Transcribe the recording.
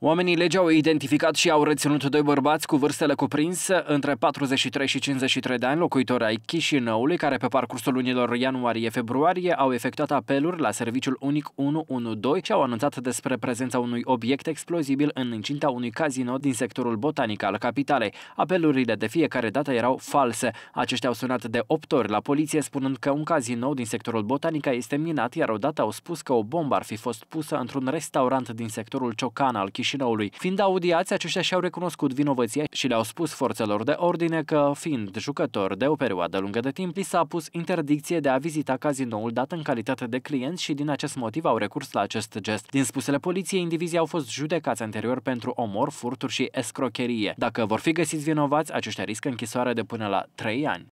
Oamenii legii au identificat și au reținut doi bărbați cu vârstele cuprinse între 43 și 53 de ani, locuitori ai Chișinăului, care pe parcursul lunilor ianuarie-februarie au efectuat apeluri la serviciul unic 112 și au anunțat despre prezența unui obiect explozibil în incinta unui casino din sectorul botanic al capitalei. Apelurile de fiecare dată erau false. Aceștia au sunat de 8 ori la poliție spunând că un casino din sectorul botanica este minat, iar odată au spus că o bombă ar fi fost pusă într-un restaurant din sectorul Ciocan al Chișinăului. Chișinăului. Fiind audiați, aceștia și-au recunoscut vinovăția și le-au spus forțelor de ordine că, fiind jucători de o perioadă lungă de timp, li s-a pus interdicție de a vizita cazinoul dat în calitate de client și din acest motiv au recurs la acest gest. Din spusele poliției, indivizii au fost judecați anterior pentru omor, furturi și escrocherie. Dacă vor fi găsiți vinovați, aceștia riscă închisoare de până la 3 ani.